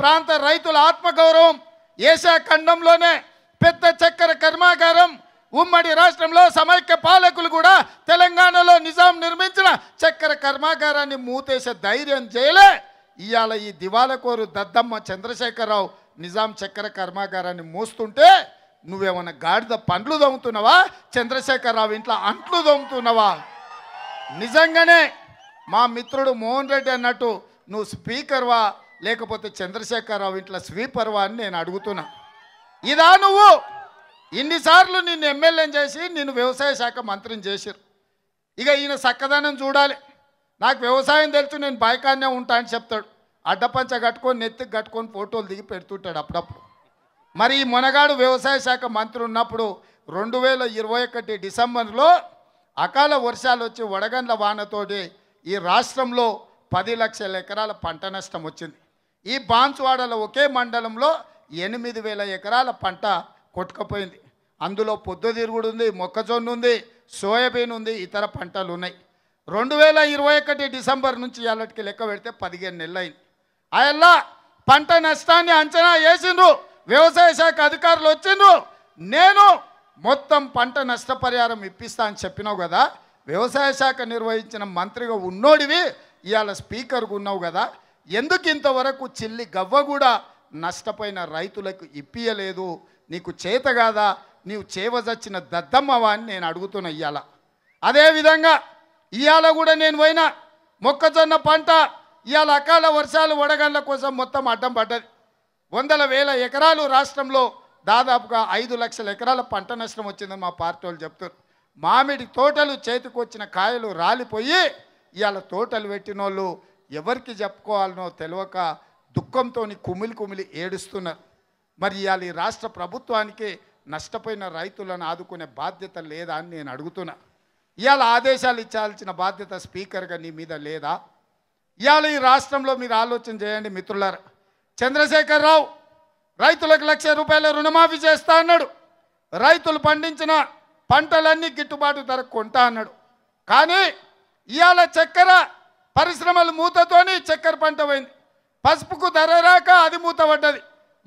ప్రాంత రైతుల ఆత్మగౌరవం ఏషా ఖండంలోనే పెద్ద చక్కెర కర్మాగారం ఉమ్మడి రాష్ట్రంలో సమైక్య పాలకులు కూడా తెలంగాణలో నిజాం నిర్మించిన చక్కెర కర్మాగారాన్ని మూతేసే ధైర్యం చేయలే ఇవాళ ఈ దివాలకోరు దద్దమ్మ చంద్రశేఖరరావు నిజాం చక్కెర కర్మాగారాన్ని మూస్తుంటే నువ్వేమన్నా గాడిద పండ్లు దొమ్ముతున్నావా చంద్రశేఖరరావు ఇంట్లో అంట్లు దొమ్ముతున్నావా నిజంగానే మా మిత్రుడు మోహన్ రెడ్డి అన్నట్టు నువ్వు స్పీకర్వా లేకపోతే చంద్రశేఖరరావు ఇంట్లో స్వీపర్వా అని నేను అడుగుతున్నా ఇదా నువ్వు ఇన్నిసార్లు నిన్ను ఎమ్మెల్యేని చేసి నిన్ను వ్యవసాయ శాఖ మంత్రిని చేసిరు ఇక ఈయన చక్కదనం చూడాలి నాకు వ్యవసాయం తెలుసు నేను బైకాన్నే ఉంటా అని చెప్తాడు అడ్డపంచ కట్టుకొని నెత్తికి కట్టుకొని ఫోటోలు దిగి పెడుతుంటాడు అప్పుడప్పుడు మరి ఈ మొనగాడు వ్యవసాయ శాఖ మంత్రి ఉన్నప్పుడు రెండు వేల ఇరవై ఒకటి డిసెంబర్లో అకాల వర్షాలు వచ్చి వడగండ్ల వానతోటి ఈ రాష్ట్రంలో పది లక్షల ఎకరాల పంట నష్టం వచ్చింది ఈ బాన్సువాడలో ఒకే మండలంలో ఎనిమిది వేల ఎకరాల పంట కొట్టుకుపోయింది అందులో పొద్దుతిరుగుడు ఉంది మొక్కజొన్న ఉంది సోయాబీన్ ఉంది ఇతర పంటలు ఉన్నాయి రెండు వేల ఇరవై ఒకటి డిసెంబర్ నుంచి అల్లటికి లెక్క పెడితే పదిహేను నెలలు అయింది అయల్లా పంట నష్టాన్ని అంచనా వేసిండ్రు వ్యవసాయ శాఖ అధికారులు వచ్చిండ్రు నేను మొత్తం పంట నష్టపరిహారం ఇప్పిస్తా అని చెప్పినావు కదా వ్యవసాయ శాఖ నిర్వహించిన మంత్రిగా ఉన్నోడివి ఇవాళ స్పీకర్కు ఉన్నావు కదా ఎందుకు ఇంతవరకు చిల్లి గవ్వ కూడా నష్టపోయిన రైతులకు ఇప్పియలేదు నీకు చేత కాదా నీవు చేవజచ్చిన దద్దమ్మవా అని నేను అడుగుతున్న ఇవాళ అదేవిధంగా ఇవాళ కూడా నేను పోయినా మొక్కజొన్న పంట ఇవాళ అకాల వర్షాలు వడగండ్ల కోసం మొత్తం అడ్డం పడ్డది వందల వేల ఎకరాలు రాష్ట్రంలో దాదాపుగా ఐదు లక్షల ఎకరాల పంట నష్టం వచ్చిందని మా పార్టీ వాళ్ళు చెప్తారు మామిడి తోటలు చేతికొచ్చిన కాయలు రాలిపోయి ఇవాళ తోటలు పెట్టినోళ్ళు ఎవరికి చెప్పుకోవాలనో తెలియక దుఃఖంతో కుమిలి కుమిలి ఏడుస్తున్నారు మరి ఇవాళ ఈ రాష్ట్ర ప్రభుత్వానికి నష్టపోయిన రైతులను ఆదుకునే బాధ్యత లేదా అని నేను అడుగుతున్నా ఇవాళ ఆదేశాలు ఇచ్చాల్సిన బాధ్యత స్పీకర్గా నీ మీద లేదా ఇవాళ ఈ రాష్ట్రంలో మీరు ఆలోచన చేయండి మిత్రులారా చంద్రశేఖరరావు రైతులకు లక్ష రూపాయల రుణమాఫీ చేస్తా అన్నాడు రైతులు పండించిన పంటలన్నీ గిట్టుబాటు ధర కొంటా అన్నాడు కానీ ఇవాళ చక్కెర పరిశ్రమలు మూతతోని చక్కెర పంట పోయింది పసుపుకు ధర రాక అది మూత పడ్డది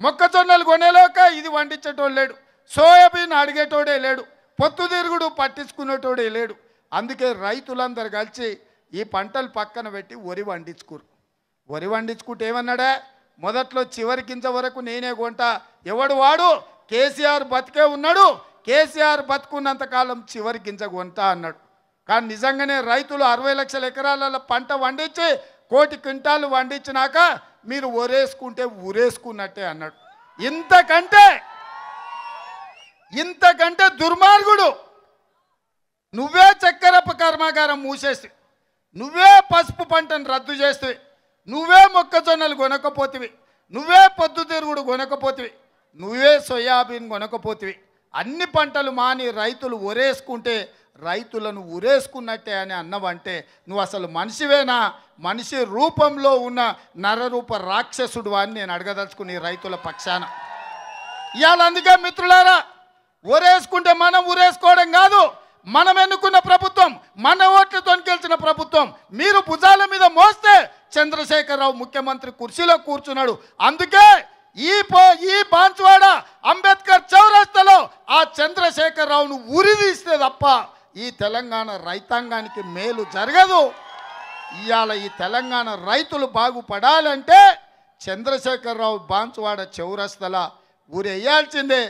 మొక్కజొన్నలు కొనేలోక ఇది వండించేటోడు లేడు సోయాబీన్ అడిగేటోడే లేడు పొత్తు తిరుగుడు పట్టించుకునేటోడే లేడు అందుకే రైతులందరూ కలిసి ఈ పంటలు పక్కన పెట్టి వరి వండించుకురు వరి వండించుకుంటే ఏమన్నాడా మొదట్లో చివరి గింజ వరకు నేనే కొంట ఎవడు వాడు కేసీఆర్ బతికే ఉన్నాడు కేసీఆర్ బతుకున్నంతకాలం చివరి గింజ కొంటా అన్నాడు కానీ నిజంగానే రైతులు అరవై లక్షల ఎకరాలలో పంట వండించి కోటి క్వింటాలు వండించినాక మీరు ఒరేసుకుంటే ఊరేసుకున్నట్టే అన్నాడు ఇంతకంటే ఇంతకంటే దుర్మార్గుడు నువ్వే చక్కెర కర్మాగారం మూసేసి నువ్వే పసుపు పంటను రద్దు చేస్తే నువ్వే మొక్కజొన్నలు కొనకపోతివి నువ్వే పొద్దుతిరుగుడు కొనకపోతివి నువ్వే సోయాబీన్ కొనకపోతివి అన్ని పంటలు మాని రైతులు ఒరేసుకుంటే రైతులను ఉరేసుకున్నట్టే అని అన్నవంటే నువ్వు అసలు మనిషివేనా మనిషి రూపంలో ఉన్న నరరూప రాక్షసుడు అని నేను అడగదలుచుకుని రైతుల పక్షాన ఇవాళ అందుకే మిత్రులారా ఉరేసుకుంటే మనం ఉరేసుకోవడం కాదు మనం ఎన్నుకున్న ప్రభుత్వం మన ఓట్లు తొనికెళ్చిన ప్రభుత్వం మీరు భుజాల మీద మోస్తే చంద్రశేఖరరావు ముఖ్యమంత్రి కుర్చీలో కూర్చున్నాడు అందుకే ఈ పో ఈ బాన్స్వాడ అంబేద్కర్ చౌరస్తలో ఆ చంద్రశేఖరరావును ఉరిదీస్తే తప్ప ఈ తెలంగాణ రైతాంగానికి మేలు జరగదు ఇవాళ ఈ తెలంగాణ రైతులు బాగుపడాలంటే చంద్రశేఖరరావు బాన్సువాడ చౌరస్తల ఊరేయాల్సిందే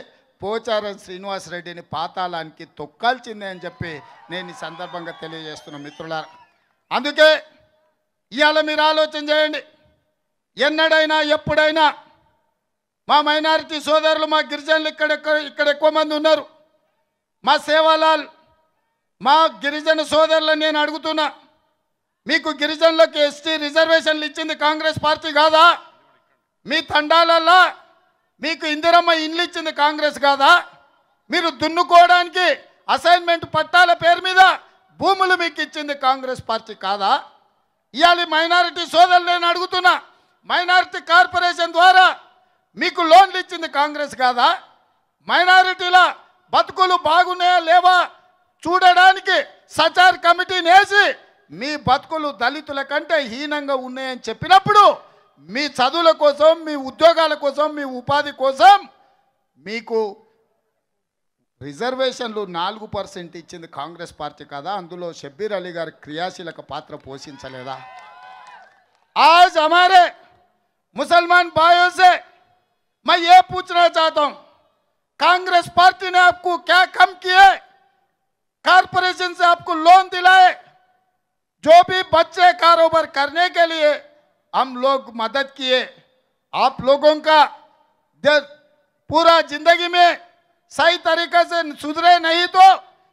పోచారం శ్రీనివాసరెడ్డిని పాతాళానికి తొక్కాల్సిందే అని చెప్పి నేను ఈ సందర్భంగా తెలియజేస్తున్న మిత్రుల అందుకే ఇవాళ మీరు ఆలోచన చేయండి ఎన్నడైనా ఎప్పుడైనా మా మైనారిటీ సోదరులు మా గిరిజనులు ఇక్కడ ఇక్కడ ఎక్కువ మంది ఉన్నారు మా సేవాలాల్ మా గిరిజన సోదరులను నేను అడుగుతున్నా మీకు గిరిజనులకు ఎస్టీ రిజర్వేషన్లు ఇచ్చింది కాంగ్రెస్ పార్టీ కాదా మీ తండాలల్లో మీకు ఇందిరమ్మ ఇండ్లు ఇచ్చింది కాంగ్రెస్ కాదా మీరు దున్నుకోవడానికి అసైన్మెంట్ పట్టాల పేరు మీద భూములు మీకు ఇచ్చింది కాంగ్రెస్ పార్టీ కాదా ఇవాళ మైనారిటీ సోదరులు నేను అడుగుతున్నా మైనారిటీ కార్పొరేషన్ ద్వారా మీకు లోన్లు ఇచ్చింది కాంగ్రెస్ కాదా మైనారిటీల బతుకులు బాగున్నాయా లేవా చూడడానికి సచార్ కమిటీ నేసి మీ బతుకులు దళితుల కంటే హీనంగా ఉన్నాయని చెప్పినప్పుడు మీ చదువుల కోసం మీ ఉద్యోగాల కోసం మీ ఉపాధి కోసం మీకు రిజర్వేషన్లు నాలుగు పర్సెంట్ ఇచ్చింది కాంగ్రెస్ పార్టీ కదా అందులో షబ్బీర్ అలీ గారు క్రియాశీలక పాత్ర పోషించలేదా ఆజ్ అమారే ముసల్మాన్ బాయోసే మై ఏ పూచనా पूछना కాంగ్రెస్ పార్టీ कांग्रेस पार्टी ने आपको कारपोरेशन से आपको लोन दिलाए जो भी बच्चे कारोबार करने के लिए हम लोग मदद किए आप लोगों का पूरा जिंदगी में सही तरीके से सुधरे नहीं तो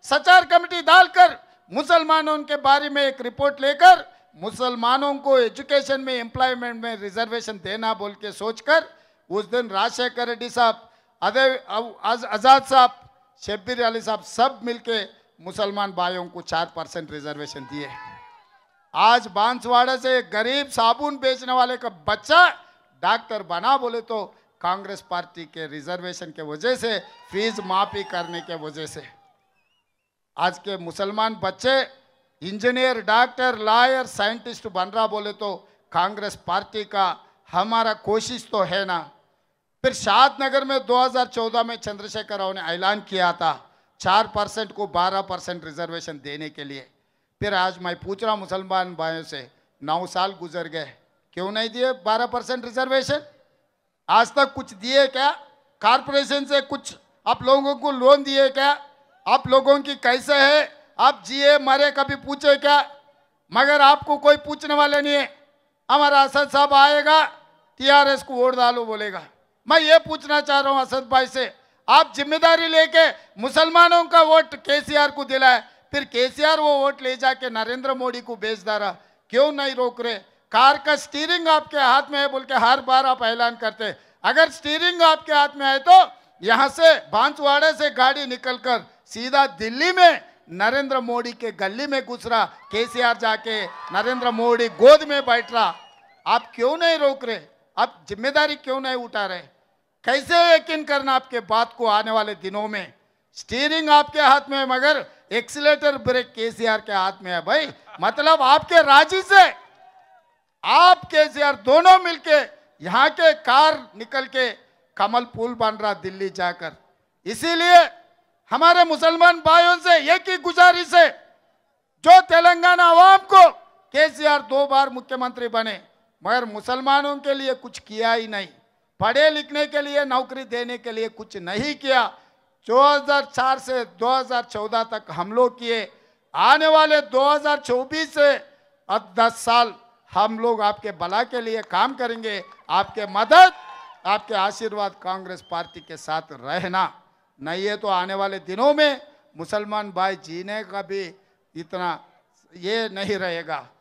सचार कमेटी डालकर मुसलमानों के बारे में एक रिपोर्ट लेकर मुसलमानों को एजुकेशन में एम्प्लॉयमेंट में रिजर्वेशन देना बोल के सोचकर उस दिन राजशेखर रेड्डी साहब अदय आज़ाद साहब शब्बीर अली साहब सब मिलके मुसलमान भाइयों को चार परसेंट रिजर्वेशन दिए आज बांसवाड़ा से गरीब साबुन बेचने वाले का बच्चा डॉक्टर बना बोले तो कांग्रेस पार्टी के रिजर्वेशन के वजह से फीस माफी करने के वजह से आज के मुसलमान बच्चे इंजीनियर डॉक्टर लायर साइंटिस्ट बन रहा बोले तो कांग्रेस पार्टी का हमारा कोशिश तो है ना फिर शाद नगर में 2014 में चंद्रशेखर राव ने ऐलान किया था चार परसेंट को बारह परसेंट रिजर्वेशन देने के लिए फिर आज मैं पूछ रहा मुसलमान भाइयों से नौ साल गुजर गए क्यों नहीं दिए बारह परसेंट रिजर्वेशन आज तक कुछ दिए क्या कारपोरेशन से कुछ आप लोगों को लोन दिए क्या आप लोगों की कैसे है आप जिए मरे कभी पूछे क्या मगर आपको कोई पूछने वाले नहीं है हमारा असद साहब आएगा टी को वोट डालो बोलेगा मैं ये पूछना चाह रहा हूँ असद भाई से आप जिम्मेदारी लेके मुसलमानों का वोट केसीआर को दिलाए फिर केसीआर वो वोट ले जाके नरेंद्र मोदी को बेच रहा क्यों नहीं रोक रहे कार का स्टीयरिंग आपके हाथ में है बोल के हर बार आप ऐलान करते अगर स्टीयरिंग आपके हाथ में है तो यहाँ से बांसवाड़ा से गाड़ी निकलकर सीधा दिल्ली में नरेंद्र मोदी के गली में घुस रहा केसीआर जाके नरेंद्र मोदी गोद में बैठ रहा आप क्यों नहीं रोक रहे आप जिम्मेदारी क्यों नहीं उठा रहे कैसे यकीन करना आपके बात को आने वाले दिनों में स्टीयरिंग आपके हाथ में है मगर एक्सीटर ब्रेक केसीआर के हाथ में है भाई मतलब आपके राजी से आप केसीआर दोनों मिलके यहाँ के कार निकल के कमल पुल बन रहा दिल्ली जाकर इसीलिए हमारे मुसलमान भाइयों से एक ही गुजारिश है जो तेलंगाना आवाम को केसीआर दो बार मुख्यमंत्री बने मगर मुसलमानों के लिए कुछ किया ही नहीं पढ़े लिखने के लिए नौकरी देने के लिए कुछ नहीं किया 2004 से 2014 तक हम लोग किए आने वाले 2024 से अब 10 साल हम लोग आपके भला के लिए काम करेंगे आपके मदद आपके आशीर्वाद कांग्रेस पार्टी के साथ रहना नहीं है तो आने वाले दिनों में मुसलमान भाई जीने का भी इतना ये नहीं रहेगा